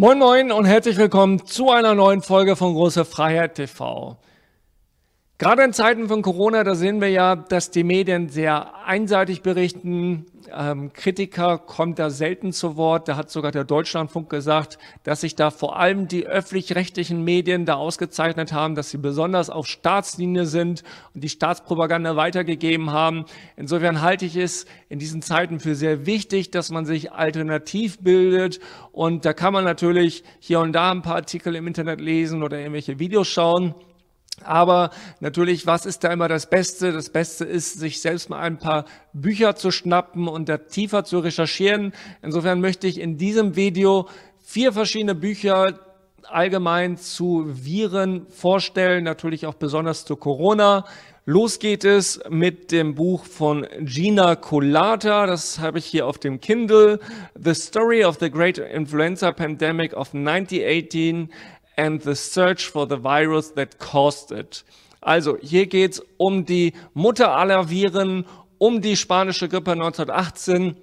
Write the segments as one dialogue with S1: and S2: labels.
S1: Moin Moin und herzlich willkommen zu einer neuen Folge von Große Freiheit TV. Gerade in Zeiten von Corona, da sehen wir ja, dass die Medien sehr einseitig berichten. Ähm, Kritiker kommt da selten zu Wort. Da hat sogar der Deutschlandfunk gesagt, dass sich da vor allem die öffentlich-rechtlichen Medien da ausgezeichnet haben, dass sie besonders auf Staatslinie sind und die Staatspropaganda weitergegeben haben. Insofern halte ich es in diesen Zeiten für sehr wichtig, dass man sich alternativ bildet. Und da kann man natürlich hier und da ein paar Artikel im Internet lesen oder irgendwelche Videos schauen. Aber natürlich, was ist da immer das Beste? Das Beste ist, sich selbst mal ein paar Bücher zu schnappen und da tiefer zu recherchieren. Insofern möchte ich in diesem Video vier verschiedene Bücher allgemein zu Viren vorstellen, natürlich auch besonders zu Corona. Los geht es mit dem Buch von Gina Colata, das habe ich hier auf dem Kindle, The Story of the Great Influenza Pandemic of 1918 and the search for the virus that caused it. Also hier geht es um die Mutter aller Viren, um die spanische Grippe 1918.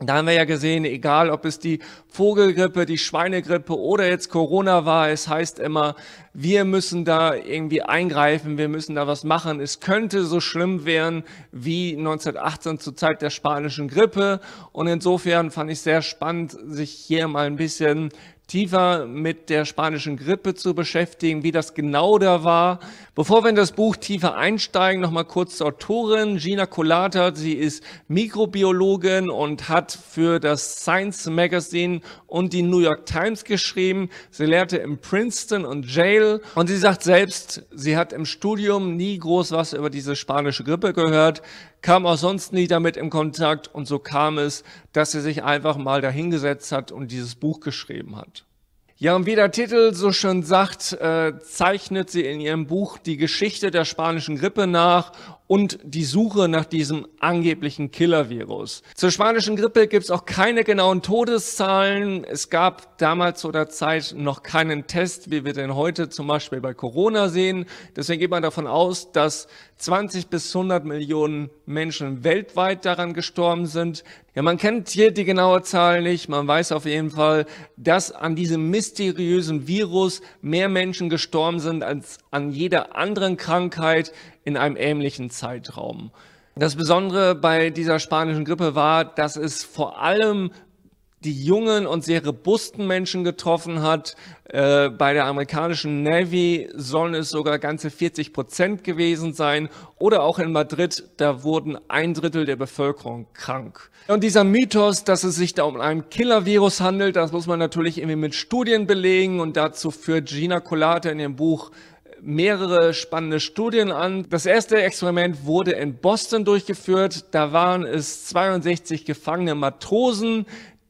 S1: Da haben wir ja gesehen, egal ob es die Vogelgrippe, die Schweinegrippe oder jetzt Corona war, es heißt immer, wir müssen da irgendwie eingreifen, wir müssen da was machen. Es könnte so schlimm werden wie 1918 zur Zeit der spanischen Grippe. Und insofern fand ich sehr spannend, sich hier mal ein bisschen tiefer mit der spanischen Grippe zu beschäftigen, wie das genau da war. Bevor wir in das Buch tiefer einsteigen, nochmal kurz zur Autorin Gina Colata. Sie ist Mikrobiologin und hat für das Science Magazine und die New York Times geschrieben. Sie lehrte in Princeton und Yale und sie sagt selbst, sie hat im Studium nie groß was über diese spanische Grippe gehört kam auch sonst nie damit in Kontakt und so kam es, dass er sich einfach mal dahingesetzt hat und dieses Buch geschrieben hat. Ja, und wie der Titel so schön sagt, äh, zeichnet sie in ihrem Buch die Geschichte der spanischen Grippe nach und die Suche nach diesem angeblichen Killer-Virus. Zur spanischen Grippe gibt es auch keine genauen Todeszahlen. Es gab damals zu der Zeit noch keinen Test, wie wir den heute zum Beispiel bei Corona sehen. Deswegen geht man davon aus, dass 20 bis 100 Millionen Menschen weltweit daran gestorben sind. Ja, man kennt hier die genaue Zahl nicht. Man weiß auf jeden Fall, dass an diesem mysteriösen Virus mehr Menschen gestorben sind als an jeder anderen Krankheit, in einem ähnlichen Zeitraum. Das Besondere bei dieser spanischen Grippe war, dass es vor allem die jungen und sehr robusten Menschen getroffen hat. Äh, bei der amerikanischen Navy sollen es sogar ganze 40 Prozent gewesen sein. Oder auch in Madrid, da wurden ein Drittel der Bevölkerung krank. Und dieser Mythos, dass es sich da um einen Killer-Virus handelt, das muss man natürlich irgendwie mit Studien belegen. Und dazu führt Gina Colate in ihrem Buch mehrere spannende Studien an. Das erste Experiment wurde in Boston durchgeführt. Da waren es 62 gefangene Matrosen.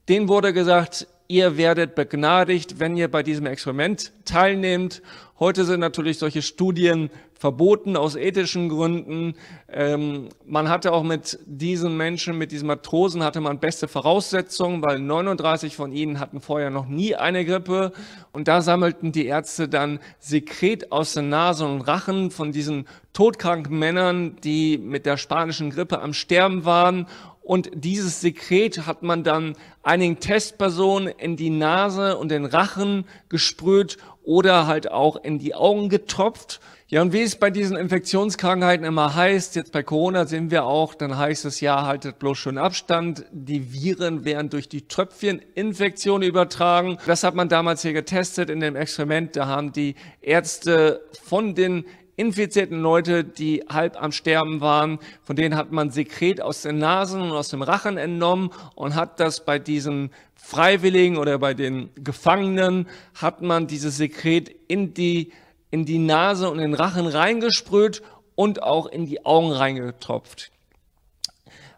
S1: Denen wurde gesagt, ihr werdet begnadigt, wenn ihr bei diesem Experiment teilnehmt. Heute sind natürlich solche Studien verboten aus ethischen Gründen. Ähm, man hatte auch mit diesen Menschen, mit diesen Matrosen, hatte man beste Voraussetzungen, weil 39 von ihnen hatten vorher noch nie eine Grippe. Und da sammelten die Ärzte dann Sekret aus der Nase und Rachen von diesen todkranken Männern, die mit der spanischen Grippe am Sterben waren. Und dieses Sekret hat man dann einigen Testpersonen in die Nase und den Rachen gesprüht oder halt auch in die Augen getropft. Ja, und wie es bei diesen Infektionskrankheiten immer heißt, jetzt bei Corona sehen wir auch, dann heißt es ja, haltet bloß schön Abstand. Die Viren werden durch die Tröpfcheninfektion übertragen. Das hat man damals hier getestet in dem Experiment. Da haben die Ärzte von den infizierten Leute, die halb am Sterben waren, von denen hat man Sekret aus den Nasen und aus dem Rachen entnommen und hat das bei diesen Freiwilligen oder bei den Gefangenen, hat man dieses Sekret in die, in die Nase und den Rachen reingesprüht und auch in die Augen reingetropft.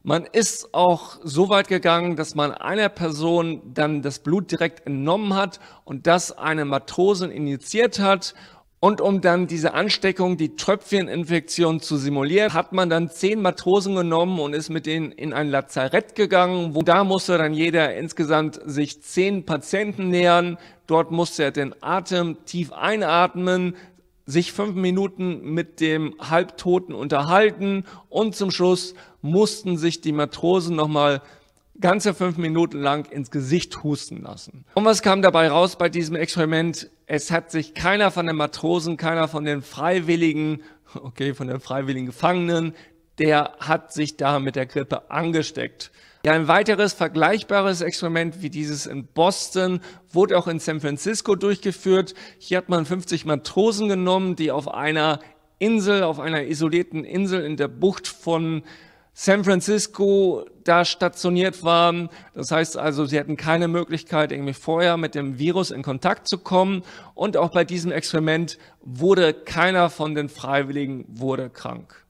S1: Man ist auch so weit gegangen, dass man einer Person dann das Blut direkt entnommen hat und das eine Matrosen injiziert hat und um dann diese Ansteckung, die Tröpfcheninfektion zu simulieren, hat man dann zehn Matrosen genommen und ist mit denen in ein Lazarett gegangen. Wo da musste dann jeder insgesamt sich zehn Patienten nähern. Dort musste er den Atem tief einatmen, sich fünf Minuten mit dem Halbtoten unterhalten und zum Schluss mussten sich die Matrosen nochmal ganze fünf Minuten lang ins Gesicht husten lassen. Und was kam dabei raus bei diesem Experiment? es hat sich keiner von den Matrosen, keiner von den Freiwilligen, okay, von den freiwilligen Gefangenen, der hat sich da mit der Grippe angesteckt. Ja, ein weiteres vergleichbares Experiment wie dieses in Boston wurde auch in San Francisco durchgeführt. Hier hat man 50 Matrosen genommen, die auf einer Insel, auf einer isolierten Insel in der Bucht von San Francisco da stationiert waren. Das heißt also, sie hatten keine Möglichkeit, irgendwie vorher mit dem Virus in Kontakt zu kommen. Und auch bei diesem Experiment wurde keiner von den Freiwilligen wurde krank.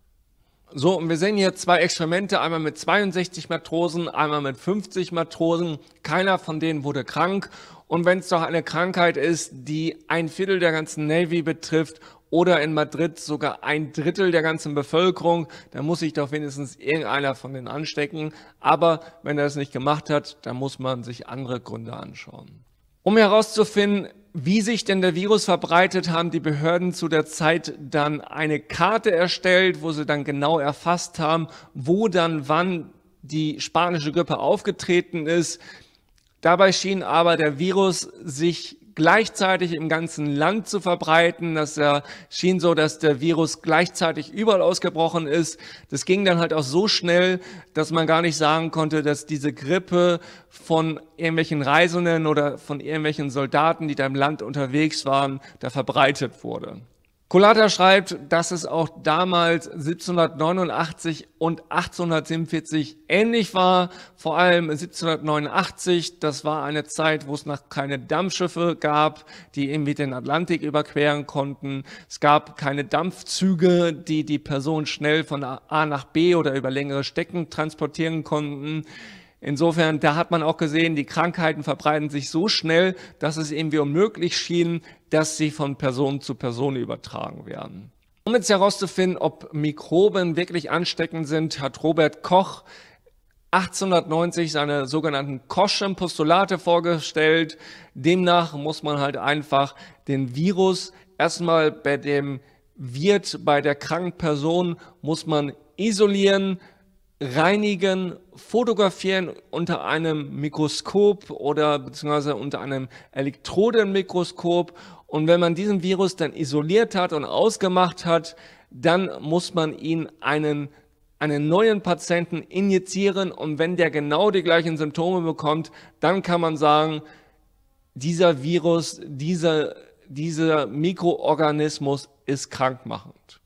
S1: So, und wir sehen hier zwei Experimente, einmal mit 62 Matrosen, einmal mit 50 Matrosen. Keiner von denen wurde krank. Und wenn es doch eine Krankheit ist, die ein Viertel der ganzen Navy betrifft oder in Madrid sogar ein Drittel der ganzen Bevölkerung, da muss sich doch wenigstens irgendeiner von denen anstecken. Aber wenn er es nicht gemacht hat, dann muss man sich andere Gründe anschauen. Um herauszufinden, wie sich denn der Virus verbreitet, haben die Behörden zu der Zeit dann eine Karte erstellt, wo sie dann genau erfasst haben, wo dann wann die spanische Grippe aufgetreten ist. Dabei schien aber der Virus sich gleichzeitig im ganzen Land zu verbreiten. Das ja, schien so, dass der Virus gleichzeitig überall ausgebrochen ist. Das ging dann halt auch so schnell, dass man gar nicht sagen konnte, dass diese Grippe von irgendwelchen Reisenden oder von irgendwelchen Soldaten, die da im Land unterwegs waren, da verbreitet wurde. Colata schreibt, dass es auch damals 1789 und 1847 ähnlich war. Vor allem 1789, das war eine Zeit, wo es noch keine Dampfschiffe gab, die irgendwie den Atlantik überqueren konnten. Es gab keine Dampfzüge, die die Person schnell von A nach B oder über längere Stecken transportieren konnten. Insofern, da hat man auch gesehen, die Krankheiten verbreiten sich so schnell, dass es irgendwie unmöglich schien, dass sie von Person zu Person übertragen werden. Um jetzt herauszufinden, ob Mikroben wirklich ansteckend sind, hat Robert Koch 1890 seine sogenannten Kochschen Postulate vorgestellt. Demnach muss man halt einfach den Virus erstmal bei dem Wirt, bei der kranken Person muss man isolieren, reinigen, fotografieren unter einem Mikroskop oder beziehungsweise unter einem Elektrodenmikroskop und wenn man diesen Virus dann isoliert hat und ausgemacht hat, dann muss man ihn einen einen neuen Patienten injizieren und wenn der genau die gleichen Symptome bekommt, dann kann man sagen, dieser Virus, dieser, dieser Mikroorganismus ist krankmachend.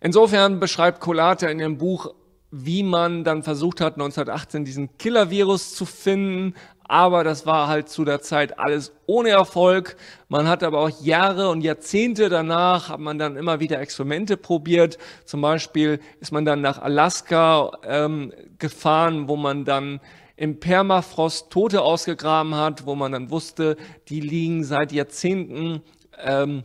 S1: Insofern beschreibt Colata in ihrem Buch, wie man dann versucht hat, 1918 diesen Killer-Virus zu finden, aber das war halt zu der Zeit alles ohne Erfolg. Man hat aber auch Jahre und Jahrzehnte danach, hat man dann immer wieder Experimente probiert. Zum Beispiel ist man dann nach Alaska ähm, gefahren, wo man dann im Permafrost Tote ausgegraben hat, wo man dann wusste, die liegen seit Jahrzehnten ähm,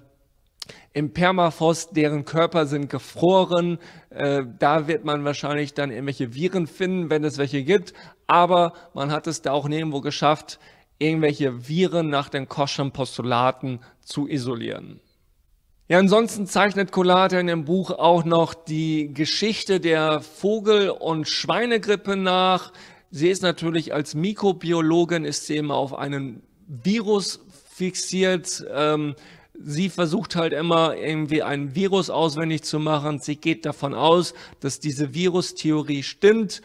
S1: im Permafrost, deren Körper sind gefroren. Äh, da wird man wahrscheinlich dann irgendwelche Viren finden, wenn es welche gibt. Aber man hat es da auch nirgendwo geschafft, irgendwelche Viren nach den Koschem Postulaten zu isolieren. Ja, ansonsten zeichnet Collata in dem Buch auch noch die Geschichte der Vogel- und Schweinegrippe nach. Sie ist natürlich als Mikrobiologin ist sie immer auf einen Virus fixiert. Ähm, Sie versucht halt immer irgendwie ein Virus auswendig zu machen. Sie geht davon aus, dass diese Virustheorie stimmt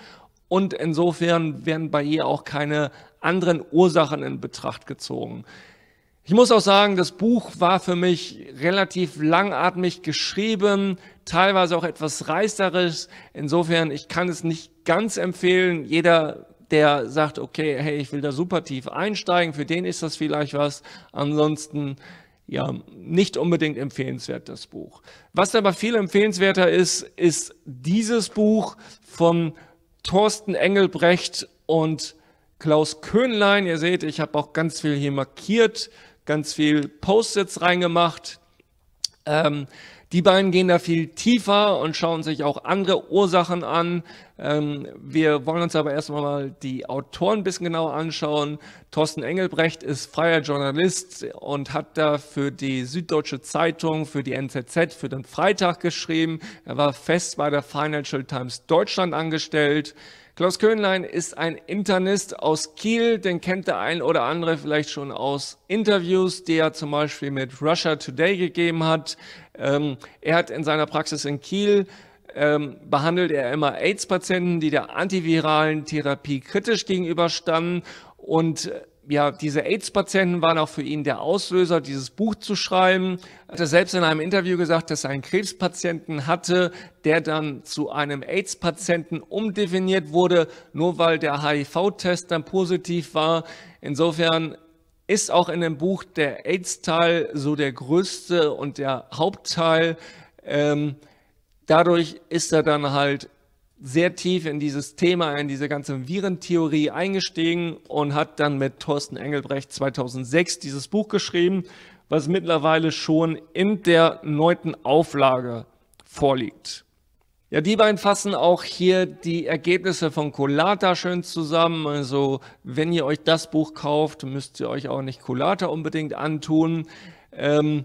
S1: und insofern werden bei ihr auch keine anderen Ursachen in Betracht gezogen. Ich muss auch sagen, das Buch war für mich relativ langatmig geschrieben, teilweise auch etwas reißerisch. Insofern, ich kann es nicht ganz empfehlen. Jeder, der sagt, okay, hey, ich will da super tief einsteigen, für den ist das vielleicht was. Ansonsten ja, nicht unbedingt empfehlenswert, das Buch. Was aber viel empfehlenswerter ist, ist dieses Buch von Thorsten Engelbrecht und Klaus Köhnlein. Ihr seht, ich habe auch ganz viel hier markiert, ganz viel Post-its reingemacht. Ähm, die beiden gehen da viel tiefer und schauen sich auch andere Ursachen an. Ähm, wir wollen uns aber erstmal mal die Autoren ein bisschen genauer anschauen. Thorsten Engelbrecht ist freier Journalist und hat da für die Süddeutsche Zeitung, für die NZZ, für den Freitag geschrieben. Er war fest bei der Financial Times Deutschland angestellt. Klaus Köhnlein ist ein Internist aus Kiel, den kennt der ein oder andere vielleicht schon aus Interviews, die er zum Beispiel mit Russia Today gegeben hat. Ähm, er hat in seiner Praxis in Kiel ähm, behandelt er immer AIDS-Patienten, die der antiviralen Therapie kritisch gegenüberstanden und äh, ja, diese AIDS-Patienten waren auch für ihn der Auslöser, dieses Buch zu schreiben. Er hat selbst in einem Interview gesagt, dass er einen Krebspatienten hatte, der dann zu einem AIDS-Patienten umdefiniert wurde, nur weil der HIV-Test dann positiv war. Insofern ist auch in dem Buch der AIDS-Teil so der größte und der Hauptteil. Ähm, dadurch ist er dann halt sehr tief in dieses Thema, in diese ganze Virentheorie eingestiegen und hat dann mit Thorsten Engelbrecht 2006 dieses Buch geschrieben, was mittlerweile schon in der neunten Auflage vorliegt. Ja, die beiden fassen auch hier die Ergebnisse von Colata schön zusammen. Also wenn ihr euch das Buch kauft, müsst ihr euch auch nicht Colata unbedingt antun. Ähm,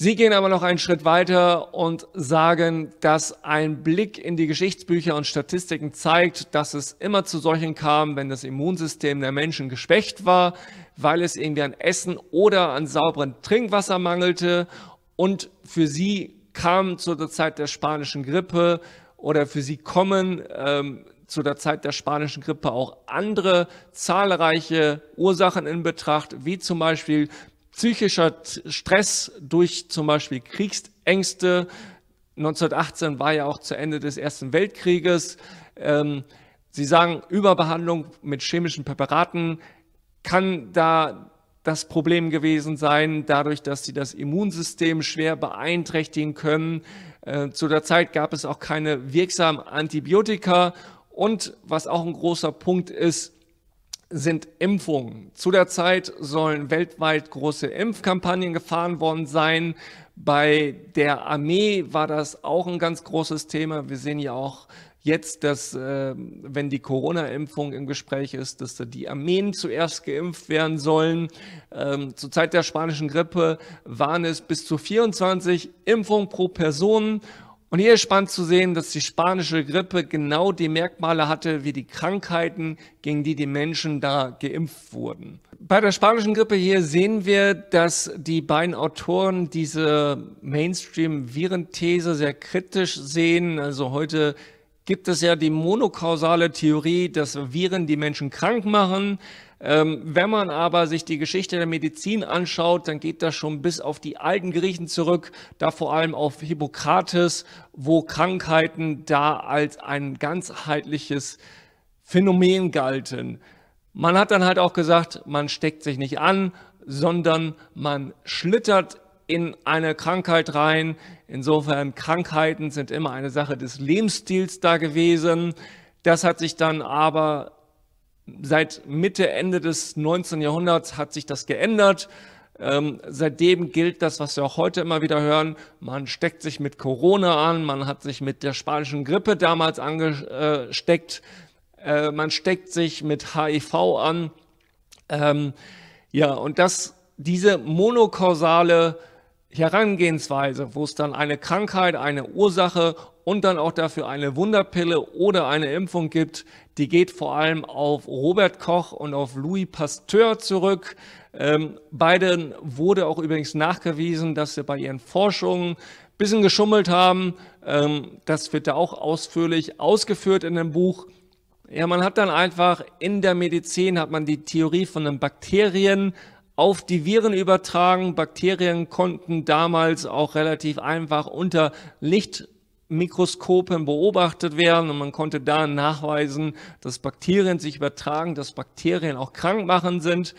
S1: Sie gehen aber noch einen Schritt weiter und sagen, dass ein Blick in die Geschichtsbücher und Statistiken zeigt, dass es immer zu solchen kam, wenn das Immunsystem der Menschen geschwächt war, weil es irgendwie an Essen oder an sauberem Trinkwasser mangelte. Und für sie kam zu der Zeit der spanischen Grippe oder für sie kommen ähm, zu der Zeit der spanischen Grippe auch andere zahlreiche Ursachen in Betracht, wie zum Beispiel psychischer Stress durch zum Beispiel Kriegsängste. 1918 war ja auch zu Ende des Ersten Weltkrieges. Ähm, sie sagen, Überbehandlung mit chemischen Präparaten kann da das Problem gewesen sein, dadurch, dass sie das Immunsystem schwer beeinträchtigen können. Äh, zu der Zeit gab es auch keine wirksamen Antibiotika. Und was auch ein großer Punkt ist, sind Impfungen. Zu der Zeit sollen weltweit große Impfkampagnen gefahren worden sein. Bei der Armee war das auch ein ganz großes Thema. Wir sehen ja auch jetzt, dass äh, wenn die Corona-Impfung im Gespräch ist, dass da die Armeen zuerst geimpft werden sollen. Ähm, zur Zeit der spanischen Grippe waren es bis zu 24 Impfungen pro Person und hier ist spannend zu sehen, dass die spanische Grippe genau die Merkmale hatte wie die Krankheiten, gegen die die Menschen da geimpft wurden. Bei der spanischen Grippe hier sehen wir, dass die beiden Autoren diese Mainstream-Virenthese sehr kritisch sehen. Also heute gibt es ja die monokausale Theorie, dass Viren die Menschen krank machen. Ähm, wenn man aber sich die Geschichte der Medizin anschaut, dann geht das schon bis auf die alten Griechen zurück, da vor allem auf Hippokrates, wo Krankheiten da als ein ganzheitliches Phänomen galten. Man hat dann halt auch gesagt, man steckt sich nicht an, sondern man schlittert in eine Krankheit rein. Insofern Krankheiten sind immer eine Sache des Lebensstils da gewesen. Das hat sich dann aber Seit Mitte, Ende des 19. Jahrhunderts hat sich das geändert. Ähm, seitdem gilt das, was wir auch heute immer wieder hören, man steckt sich mit Corona an, man hat sich mit der spanischen Grippe damals angesteckt, äh, man steckt sich mit HIV an. Ähm, ja, und das, diese monokausale Herangehensweise, wo es dann eine Krankheit, eine Ursache und dann auch dafür eine Wunderpille oder eine Impfung gibt, die geht vor allem auf Robert Koch und auf Louis Pasteur zurück. Ähm, beiden wurde auch übrigens nachgewiesen, dass sie bei ihren Forschungen ein bisschen geschummelt haben. Ähm, das wird da auch ausführlich ausgeführt in dem Buch. Ja, man hat dann einfach in der Medizin hat man die Theorie von den Bakterien auf die Viren übertragen. Bakterien konnten damals auch relativ einfach unter Licht Mikroskopen beobachtet werden und man konnte da nachweisen, dass Bakterien sich übertragen, dass Bakterien auch krank machen sind.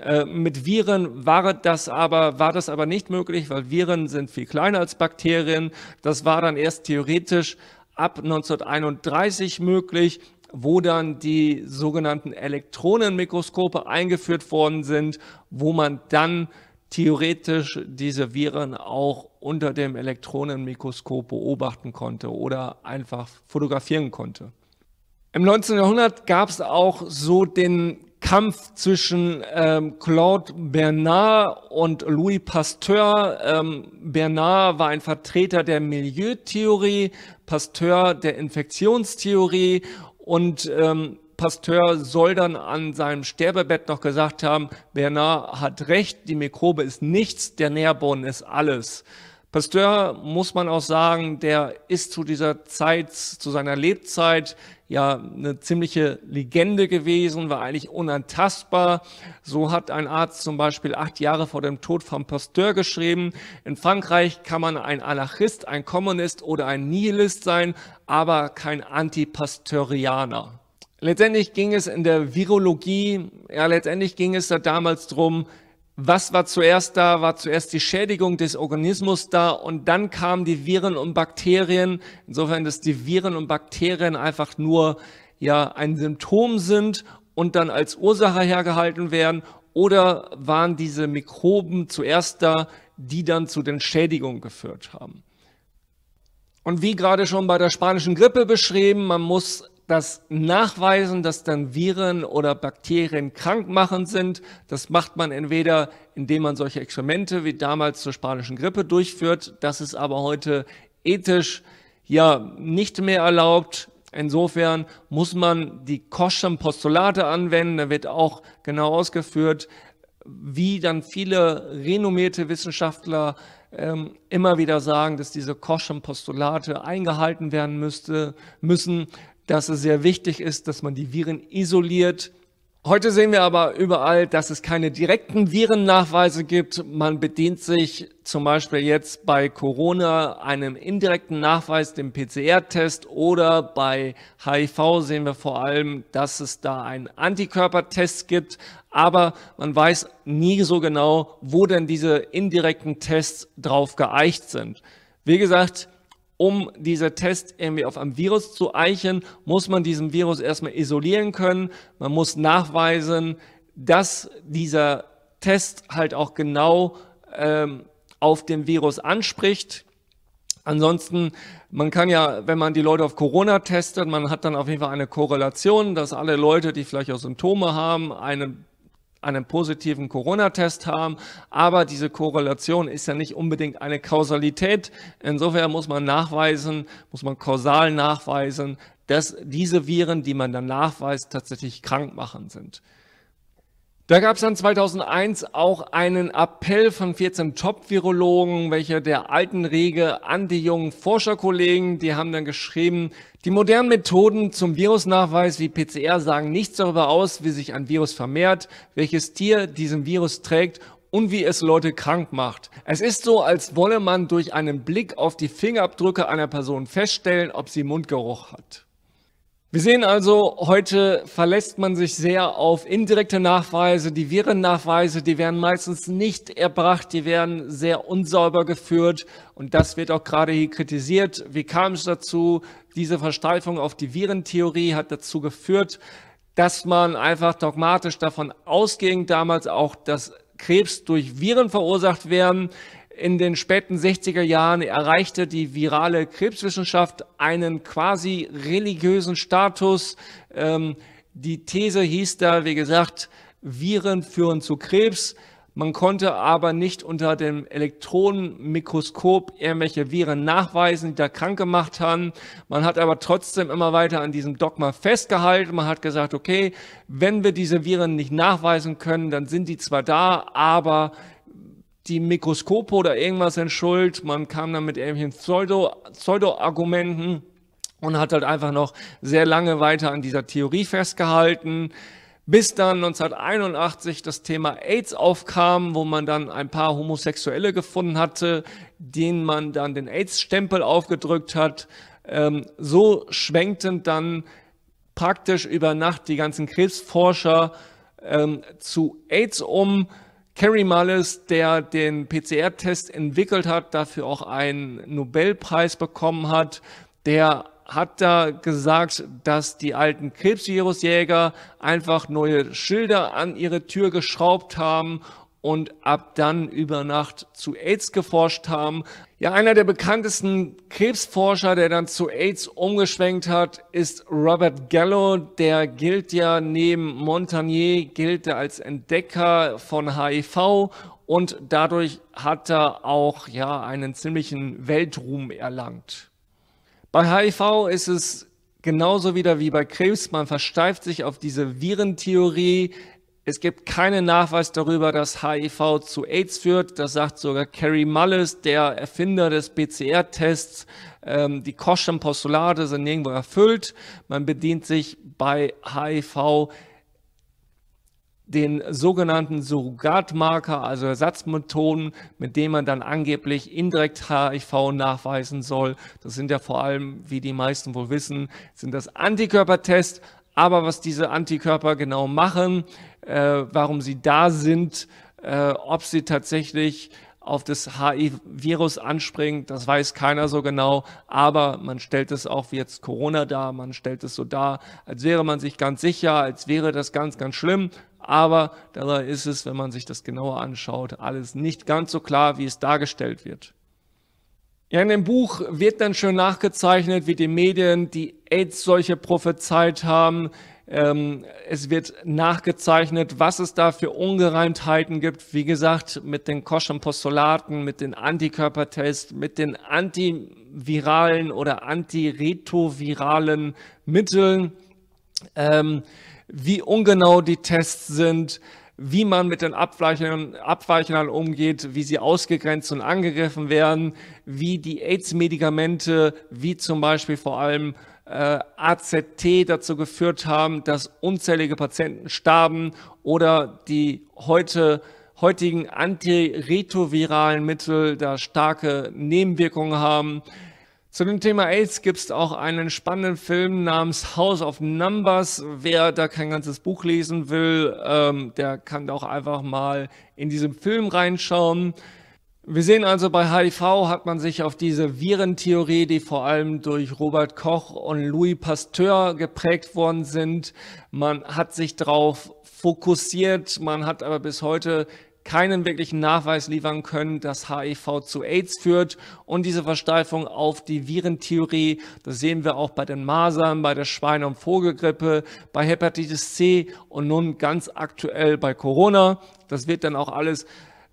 S1: Äh, mit Viren war das, aber, war das aber nicht möglich, weil Viren sind viel kleiner als Bakterien. Das war dann erst theoretisch ab 1931 möglich, wo dann die sogenannten Elektronenmikroskope eingeführt worden sind, wo man dann theoretisch diese Viren auch unter dem Elektronenmikroskop beobachten konnte oder einfach fotografieren konnte. Im 19. Jahrhundert gab es auch so den Kampf zwischen ähm, Claude Bernard und Louis Pasteur. Ähm, Bernard war ein Vertreter der Milieutheorie, Pasteur der Infektionstheorie und ähm, Pasteur soll dann an seinem Sterbebett noch gesagt haben, Bernard hat recht, die Mikrobe ist nichts, der Nährboden ist alles. Pasteur muss man auch sagen, der ist zu dieser Zeit, zu seiner Lebzeit ja eine ziemliche Legende gewesen, war eigentlich unantastbar. So hat ein Arzt zum Beispiel acht Jahre vor dem Tod von Pasteur geschrieben, in Frankreich kann man ein Anarchist, ein Kommunist oder ein Nihilist sein, aber kein Antipasteurianer. Letztendlich ging es in der Virologie, ja, letztendlich ging es da damals drum, was war zuerst da? War zuerst die Schädigung des Organismus da und dann kamen die Viren und Bakterien. Insofern, dass die Viren und Bakterien einfach nur ja ein Symptom sind und dann als Ursache hergehalten werden. Oder waren diese Mikroben zuerst da, die dann zu den Schädigungen geführt haben? Und wie gerade schon bei der spanischen Grippe beschrieben, man muss das Nachweisen, dass dann Viren oder Bakterien krankmachend sind, das macht man entweder, indem man solche Experimente wie damals zur spanischen Grippe durchführt. Das ist aber heute ethisch ja nicht mehr erlaubt. Insofern muss man die Koschem Postulate anwenden. Da wird auch genau ausgeführt, wie dann viele renommierte Wissenschaftler ähm, immer wieder sagen, dass diese Koschem Postulate eingehalten werden müsste, müssen dass es sehr wichtig ist, dass man die Viren isoliert. Heute sehen wir aber überall, dass es keine direkten Virennachweise gibt. Man bedient sich zum Beispiel jetzt bei Corona einem indirekten Nachweis, dem PCR-Test oder bei HIV sehen wir vor allem, dass es da einen Antikörpertest gibt. Aber man weiß nie so genau, wo denn diese indirekten Tests drauf geeicht sind. Wie gesagt, um diese Test irgendwie auf einem Virus zu eichen, muss man diesen Virus erstmal isolieren können. Man muss nachweisen, dass dieser Test halt auch genau ähm, auf den Virus anspricht. Ansonsten, man kann ja, wenn man die Leute auf Corona testet, man hat dann auf jeden Fall eine Korrelation, dass alle Leute, die vielleicht auch Symptome haben, einen einen positiven Corona-Test haben. Aber diese Korrelation ist ja nicht unbedingt eine Kausalität. Insofern muss man nachweisen, muss man kausal nachweisen, dass diese Viren, die man dann nachweist, tatsächlich krank machen sind. Da gab es dann 2001 auch einen Appell von 14 Top-Virologen, welcher der alten Rege an die jungen Forscherkollegen, die haben dann geschrieben, die modernen Methoden zum Virusnachweis wie PCR sagen nichts darüber aus, wie sich ein Virus vermehrt, welches Tier diesen Virus trägt und wie es Leute krank macht. Es ist so, als wolle man durch einen Blick auf die Fingerabdrücke einer Person feststellen, ob sie Mundgeruch hat. Wir sehen also, heute verlässt man sich sehr auf indirekte Nachweise. Die Virennachweise, die werden meistens nicht erbracht, die werden sehr unsauber geführt und das wird auch gerade hier kritisiert. Wie kam es dazu? Diese Versteifung auf die Virentheorie hat dazu geführt, dass man einfach dogmatisch davon ausging, damals auch, dass Krebs durch Viren verursacht werden. In den späten 60er Jahren erreichte die virale Krebswissenschaft einen quasi religiösen Status. Ähm, die These hieß da, wie gesagt, Viren führen zu Krebs. Man konnte aber nicht unter dem Elektronenmikroskop irgendwelche Viren nachweisen, die da krank gemacht haben. Man hat aber trotzdem immer weiter an diesem Dogma festgehalten. Man hat gesagt, okay, wenn wir diese Viren nicht nachweisen können, dann sind die zwar da, aber die Mikroskope oder irgendwas in Schuld. Man kam dann mit irgendwelchen Pseudo-Argumenten. pseudo und hat halt einfach noch sehr lange weiter an dieser Theorie festgehalten, bis dann 1981 das Thema AIDS aufkam, wo man dann ein paar Homosexuelle gefunden hatte, denen man dann den AIDS-Stempel aufgedrückt hat. Ähm, so schwenkten dann praktisch über Nacht die ganzen Krebsforscher ähm, zu AIDS um. Kerry Mullis, der den PCR-Test entwickelt hat, dafür auch einen Nobelpreis bekommen hat, der hat da gesagt, dass die alten Krebsvirusjäger einfach neue Schilder an ihre Tür geschraubt haben und ab dann über Nacht zu AIDS geforscht haben. Ja, einer der bekanntesten Krebsforscher, der dann zu AIDS umgeschwenkt hat, ist Robert Gallo. Der gilt ja neben Montagnier, gilt er als Entdecker von HIV und dadurch hat er auch ja einen ziemlichen Weltruhm erlangt. Bei HIV ist es genauso wieder wie bei Krebs, man versteift sich auf diese Virentheorie. Es gibt keinen Nachweis darüber, dass HIV zu AIDS führt. Das sagt sogar Kerry Mullis, der Erfinder des PCR-Tests. Ähm, die Koschen Postulate sind nirgendwo erfüllt. Man bedient sich bei HIV den sogenannten Surrogatmarker, also Ersatzmethoden, mit denen man dann angeblich indirekt HIV nachweisen soll. Das sind ja vor allem, wie die meisten wohl wissen, sind das Antikörpertests. Aber was diese Antikörper genau machen, äh, warum sie da sind, äh, ob sie tatsächlich auf das HIV-Virus anspringt, das weiß keiner so genau, aber man stellt es auch wie jetzt Corona dar, man stellt es so dar, als wäre man sich ganz sicher, als wäre das ganz, ganz schlimm, aber dabei ist es, wenn man sich das genauer anschaut, alles nicht ganz so klar, wie es dargestellt wird. Ja, in dem Buch wird dann schön nachgezeichnet, wie die Medien die AIDS-Seuche prophezeit haben, ähm, es wird nachgezeichnet, was es da für Ungereimtheiten gibt. Wie gesagt, mit den koschen Postulaten, mit den Antikörpertests, mit den antiviralen oder antiretroviralen Mitteln, ähm, wie ungenau die Tests sind, wie man mit den Abweichern, Abweichern umgeht, wie sie ausgegrenzt und angegriffen werden, wie die AIDS-Medikamente, wie zum Beispiel vor allem äh, AZT dazu geführt haben, dass unzählige Patienten starben oder die heute heutigen antiretroviralen Mittel da starke Nebenwirkungen haben. Zu dem Thema AIDS gibt es auch einen spannenden Film namens House of Numbers. Wer da kein ganzes Buch lesen will, ähm, der kann auch einfach mal in diesem Film reinschauen. Wir sehen also, bei HIV hat man sich auf diese Virentheorie, die vor allem durch Robert Koch und Louis Pasteur geprägt worden sind, man hat sich darauf fokussiert, man hat aber bis heute keinen wirklichen Nachweis liefern können, dass HIV zu AIDS führt und diese Versteifung auf die Virentheorie, das sehen wir auch bei den Masern, bei der Schweine- und Vogelgrippe, bei Hepatitis C und nun ganz aktuell bei Corona. Das wird dann auch alles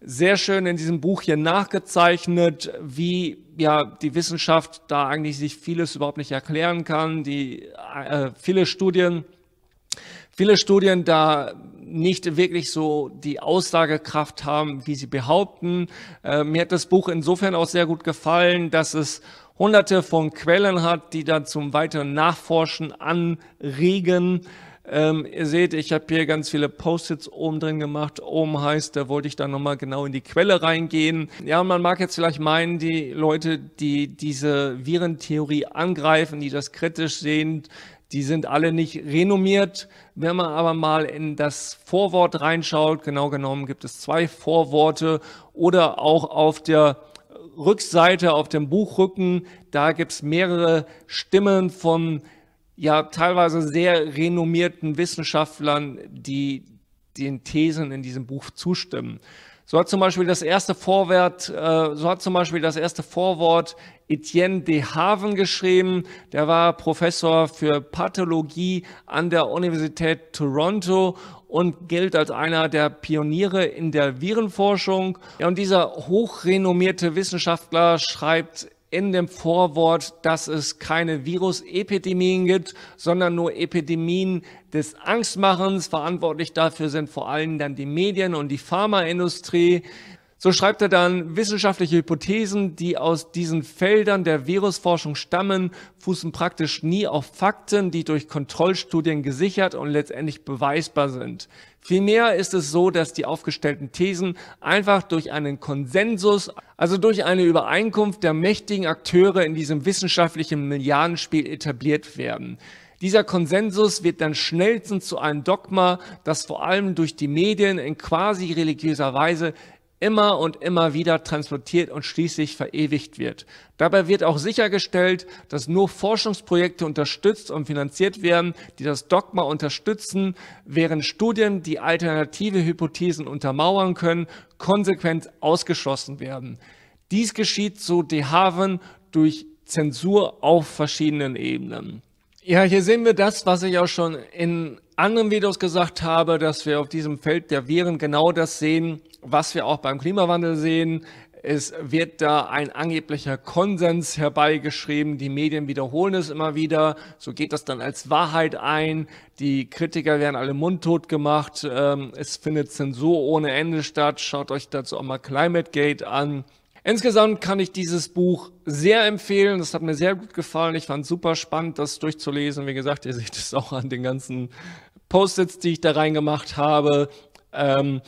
S1: sehr schön in diesem Buch hier nachgezeichnet, wie ja die Wissenschaft da eigentlich sich vieles überhaupt nicht erklären kann, die äh, viele Studien viele Studien da nicht wirklich so die Aussagekraft haben, wie sie behaupten. Äh, mir hat das Buch insofern auch sehr gut gefallen, dass es hunderte von Quellen hat, die dann zum weiteren Nachforschen anregen. Ähm, ihr seht, ich habe hier ganz viele Post-its oben drin gemacht. Oben heißt, da wollte ich dann nochmal genau in die Quelle reingehen. Ja, und man mag jetzt vielleicht meinen, die Leute, die diese Virentheorie angreifen, die das kritisch sehen, die sind alle nicht renommiert. Wenn man aber mal in das Vorwort reinschaut, genau genommen gibt es zwei Vorworte oder auch auf der Rückseite, auf dem Buchrücken, da gibt es mehrere Stimmen von ja teilweise sehr renommierten Wissenschaftlern, die den Thesen in diesem Buch zustimmen. So hat zum Beispiel das erste Vorwort, äh, so hat zum Beispiel das erste Vorwort Etienne de Haven geschrieben. Der war Professor für Pathologie an der Universität Toronto und gilt als einer der Pioniere in der Virenforschung. Ja, und dieser hochrenommierte Wissenschaftler schreibt in dem Vorwort, dass es keine Virusepidemien gibt, sondern nur Epidemien des Angstmachens. Verantwortlich dafür sind vor allem dann die Medien und die Pharmaindustrie. So schreibt er dann, wissenschaftliche Hypothesen, die aus diesen Feldern der Virusforschung stammen, fußen praktisch nie auf Fakten, die durch Kontrollstudien gesichert und letztendlich beweisbar sind. Vielmehr ist es so, dass die aufgestellten Thesen einfach durch einen Konsensus, also durch eine Übereinkunft der mächtigen Akteure in diesem wissenschaftlichen Milliardenspiel etabliert werden. Dieser Konsensus wird dann schnellstens zu einem Dogma, das vor allem durch die Medien in quasi religiöser Weise immer und immer wieder transportiert und schließlich verewigt wird. Dabei wird auch sichergestellt, dass nur Forschungsprojekte unterstützt und finanziert werden, die das Dogma unterstützen, während Studien, die alternative Hypothesen untermauern können, konsequent ausgeschlossen werden. Dies geschieht so De Haven durch Zensur auf verschiedenen Ebenen. Ja, hier sehen wir das, was ich auch schon in anderen Videos gesagt habe, dass wir auf diesem Feld der Viren genau das sehen, was wir auch beim Klimawandel sehen. Es wird da ein angeblicher Konsens herbeigeschrieben. Die Medien wiederholen es immer wieder. So geht das dann als Wahrheit ein. Die Kritiker werden alle mundtot gemacht. Ähm, es findet Zensur ohne Ende statt. Schaut euch dazu auch mal ClimateGate an. Insgesamt kann ich dieses Buch sehr empfehlen. Das hat mir sehr gut gefallen. Ich fand es super spannend, das durchzulesen. Wie gesagt, ihr seht es auch an den ganzen Post-its, die ich da reingemacht habe. Ähm,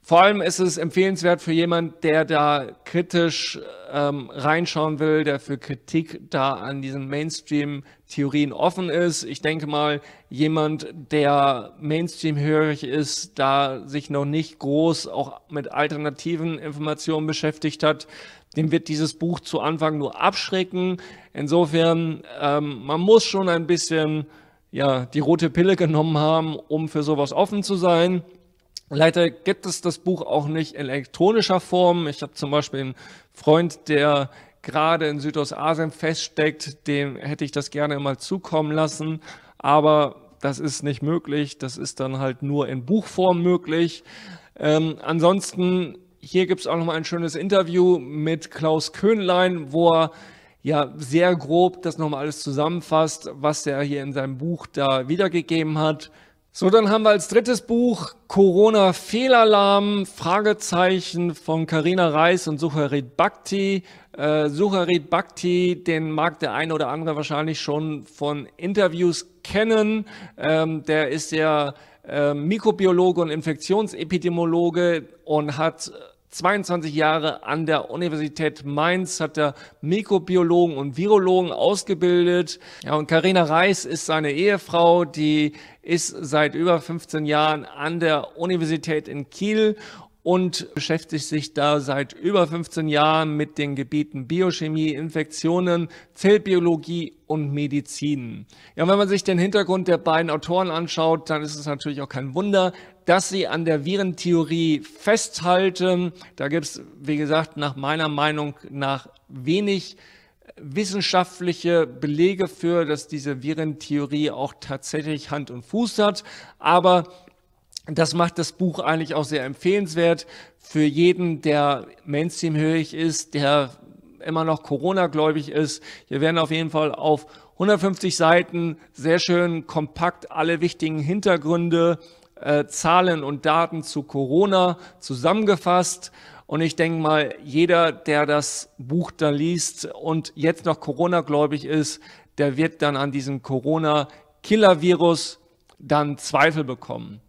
S1: vor allem ist es empfehlenswert für jemanden, der da kritisch ähm, reinschauen will, der für Kritik da an diesem Mainstream Theorien offen ist. Ich denke mal, jemand, der Mainstream-hörig ist, da sich noch nicht groß auch mit alternativen Informationen beschäftigt hat, dem wird dieses Buch zu Anfang nur abschrecken. Insofern, ähm, man muss schon ein bisschen ja, die rote Pille genommen haben, um für sowas offen zu sein. Leider gibt es das Buch auch nicht in elektronischer Form. Ich habe zum Beispiel einen Freund, der gerade in Südostasien feststeckt, dem hätte ich das gerne mal zukommen lassen. Aber das ist nicht möglich. Das ist dann halt nur in Buchform möglich. Ähm, ansonsten, hier gibt es auch nochmal ein schönes Interview mit Klaus Köhnlein, wo er ja sehr grob das nochmal alles zusammenfasst, was er hier in seinem Buch da wiedergegeben hat. So, dann haben wir als drittes Buch Corona Fehlalarm, Fragezeichen von Carina Reis und Sucharit Bhakti. Äh, Sucharit Bhakti, den mag der eine oder andere wahrscheinlich schon von Interviews kennen. Ähm, der ist ja äh, Mikrobiologe und Infektionsepidemiologe und hat 22 äh, Jahre an der Universität Mainz, hat er Mikrobiologen und Virologen ausgebildet. Ja, und Karina Reis ist seine Ehefrau, die ist seit über 15 Jahren an der Universität in Kiel und beschäftigt sich da seit über 15 Jahren mit den Gebieten Biochemie, Infektionen, Zellbiologie und Medizin. Ja, wenn man sich den Hintergrund der beiden Autoren anschaut, dann ist es natürlich auch kein Wunder, dass sie an der Virentheorie festhalten. Da gibt es, wie gesagt, nach meiner Meinung nach wenig wissenschaftliche Belege für, dass diese Virentheorie auch tatsächlich Hand und Fuß hat. Aber das macht das Buch eigentlich auch sehr empfehlenswert für jeden, der Mainstream-hörig ist, der immer noch Corona-gläubig ist. Hier werden auf jeden Fall auf 150 Seiten sehr schön kompakt alle wichtigen Hintergründe, äh, Zahlen und Daten zu Corona zusammengefasst. Und ich denke mal, jeder, der das Buch da liest und jetzt noch Corona-gläubig ist, der wird dann an diesem Corona-Killer-Virus dann Zweifel bekommen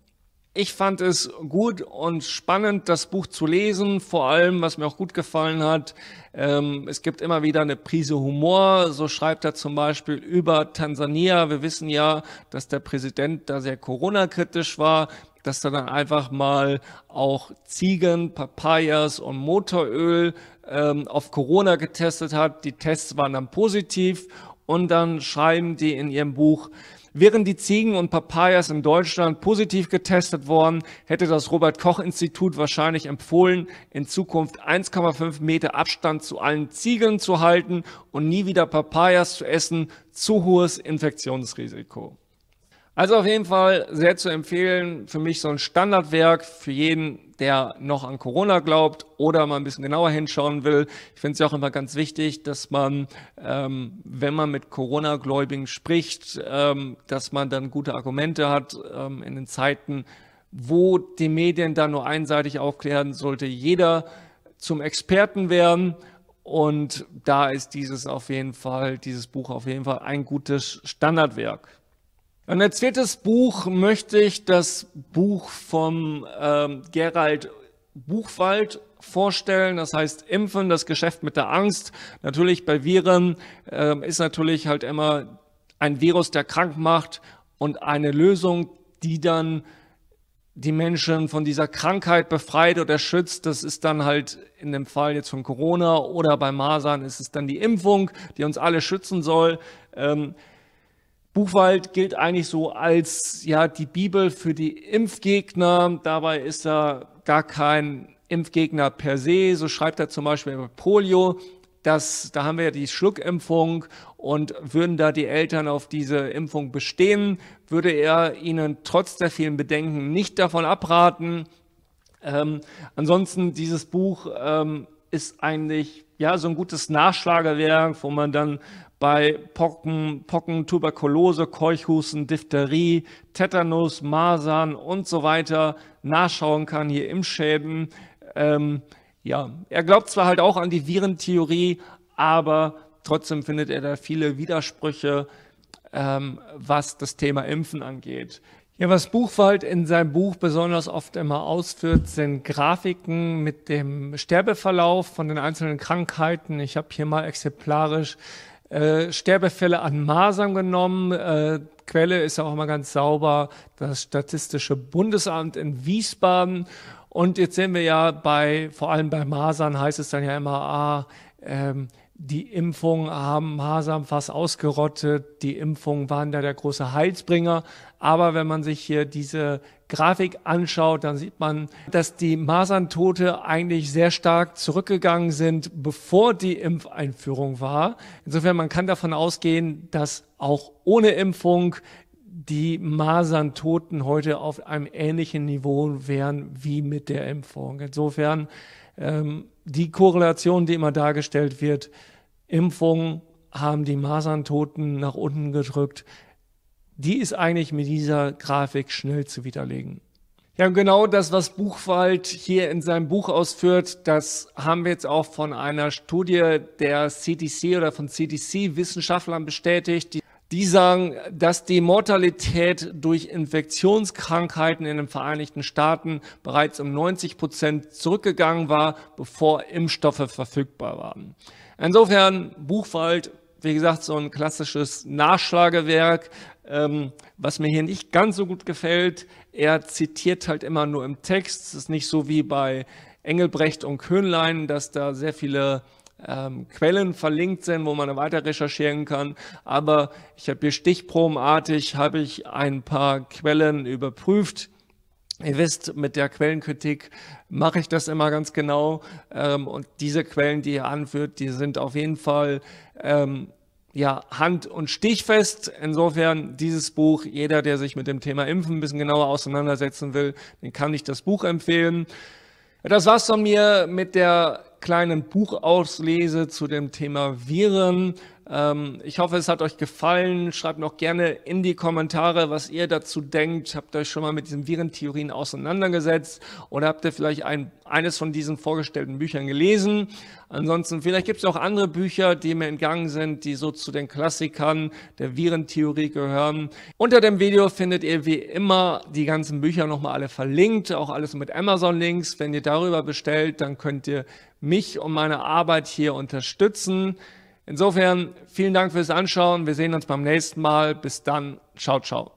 S1: ich fand es gut und spannend, das Buch zu lesen. Vor allem, was mir auch gut gefallen hat, ähm, es gibt immer wieder eine Prise Humor. So schreibt er zum Beispiel über Tansania. Wir wissen ja, dass der Präsident da sehr Corona-kritisch war dass er dann einfach mal auch Ziegen, Papayas und Motoröl ähm, auf Corona getestet hat. Die Tests waren dann positiv und dann schreiben die in ihrem Buch, Wären die Ziegen und Papayas in Deutschland positiv getestet worden, hätte das Robert-Koch-Institut wahrscheinlich empfohlen, in Zukunft 1,5 Meter Abstand zu allen Ziegeln zu halten und nie wieder Papayas zu essen. Zu hohes Infektionsrisiko. Also auf jeden Fall sehr zu empfehlen. Für mich so ein Standardwerk für jeden, der noch an Corona glaubt oder mal ein bisschen genauer hinschauen will. Ich finde es ja auch immer ganz wichtig, dass man, ähm, wenn man mit Corona-Gläubigen spricht, ähm, dass man dann gute Argumente hat ähm, in den Zeiten, wo die Medien dann nur einseitig aufklären, sollte jeder zum Experten werden. Und da ist dieses auf jeden Fall, dieses Buch auf jeden Fall ein gutes Standardwerk. Und als viertes Buch möchte ich das Buch vom ähm, Gerald Buchwald vorstellen. Das heißt Impfen, das Geschäft mit der Angst. Natürlich bei Viren ähm, ist natürlich halt immer ein Virus, der krank macht und eine Lösung, die dann die Menschen von dieser Krankheit befreit oder schützt. Das ist dann halt in dem Fall jetzt von Corona oder bei Masern ist es dann die Impfung, die uns alle schützen soll. Ähm, Buchwald gilt eigentlich so als ja die Bibel für die Impfgegner. Dabei ist er gar kein Impfgegner per se. So schreibt er zum Beispiel über Polio. dass da haben wir ja die Schluckimpfung und würden da die Eltern auf diese Impfung bestehen, würde er ihnen trotz der vielen Bedenken nicht davon abraten. Ähm, ansonsten dieses Buch ähm, ist eigentlich ja so ein gutes Nachschlagewerk, wo man dann bei Pocken, Pocken, Tuberkulose, Keuchhusten, Diphtherie, Tetanus, Masern und so weiter nachschauen kann, hier Impfschäden. Ähm, ja, er glaubt zwar halt auch an die Virentheorie, aber trotzdem findet er da viele Widersprüche, ähm, was das Thema Impfen angeht. Ja, was Buchwald in seinem Buch besonders oft immer ausführt, sind Grafiken mit dem Sterbeverlauf von den einzelnen Krankheiten. Ich habe hier mal exemplarisch äh, Sterbefälle an Masern genommen. Äh, Quelle ist ja auch immer ganz sauber, das Statistische Bundesamt in Wiesbaden. Und jetzt sehen wir ja bei, vor allem bei Masern heißt es dann ja immer, ah, ähm, die Impfungen haben Hasam fast ausgerottet, die Impfungen waren da der große Heilsbringer. Aber wenn man sich hier diese Grafik anschaut, dann sieht man, dass die Maserntote eigentlich sehr stark zurückgegangen sind, bevor die Impfeinführung war. Insofern, man kann davon ausgehen, dass auch ohne Impfung die Maserntoten heute auf einem ähnlichen Niveau wären wie mit der Impfung. Insofern ähm, die Korrelation, die immer dargestellt wird, Impfungen haben die Maserntoten nach unten gedrückt, die ist eigentlich mit dieser Grafik schnell zu widerlegen. Ja, genau das, was Buchwald hier in seinem Buch ausführt, das haben wir jetzt auch von einer Studie der CDC oder von CDC-Wissenschaftlern bestätigt. Die die sagen, dass die Mortalität durch Infektionskrankheiten in den Vereinigten Staaten bereits um 90 Prozent zurückgegangen war, bevor Impfstoffe verfügbar waren. Insofern Buchwald, wie gesagt, so ein klassisches Nachschlagewerk, ähm, was mir hier nicht ganz so gut gefällt. Er zitiert halt immer nur im Text. Es ist nicht so wie bei Engelbrecht und Köhnlein, dass da sehr viele ähm, Quellen verlinkt sind, wo man weiter recherchieren kann. Aber ich habe hier stichprobenartig habe ich ein paar Quellen überprüft. Ihr wisst, mit der Quellenkritik mache ich das immer ganz genau. Ähm, und diese Quellen, die ihr anführt, die sind auf jeden Fall ähm, ja, hand- und stichfest. Insofern dieses Buch, jeder, der sich mit dem Thema Impfen ein bisschen genauer auseinandersetzen will, den kann ich das Buch empfehlen. Das war's von mir mit der kleinen Buchauslese zu dem Thema Viren. Ähm, ich hoffe, es hat euch gefallen. Schreibt noch gerne in die Kommentare, was ihr dazu denkt. Habt ihr euch schon mal mit diesen Virentheorien auseinandergesetzt oder habt ihr vielleicht ein, eines von diesen vorgestellten Büchern gelesen? Ansonsten, vielleicht gibt es auch andere Bücher, die mir entgangen sind, die so zu den Klassikern der Virentheorie gehören. Unter dem Video findet ihr wie immer die ganzen Bücher nochmal alle verlinkt, auch alles mit Amazon-Links. Wenn ihr darüber bestellt, dann könnt ihr mich und meine Arbeit hier unterstützen. Insofern vielen Dank fürs Anschauen. Wir sehen uns beim nächsten Mal. Bis dann. Ciao, ciao.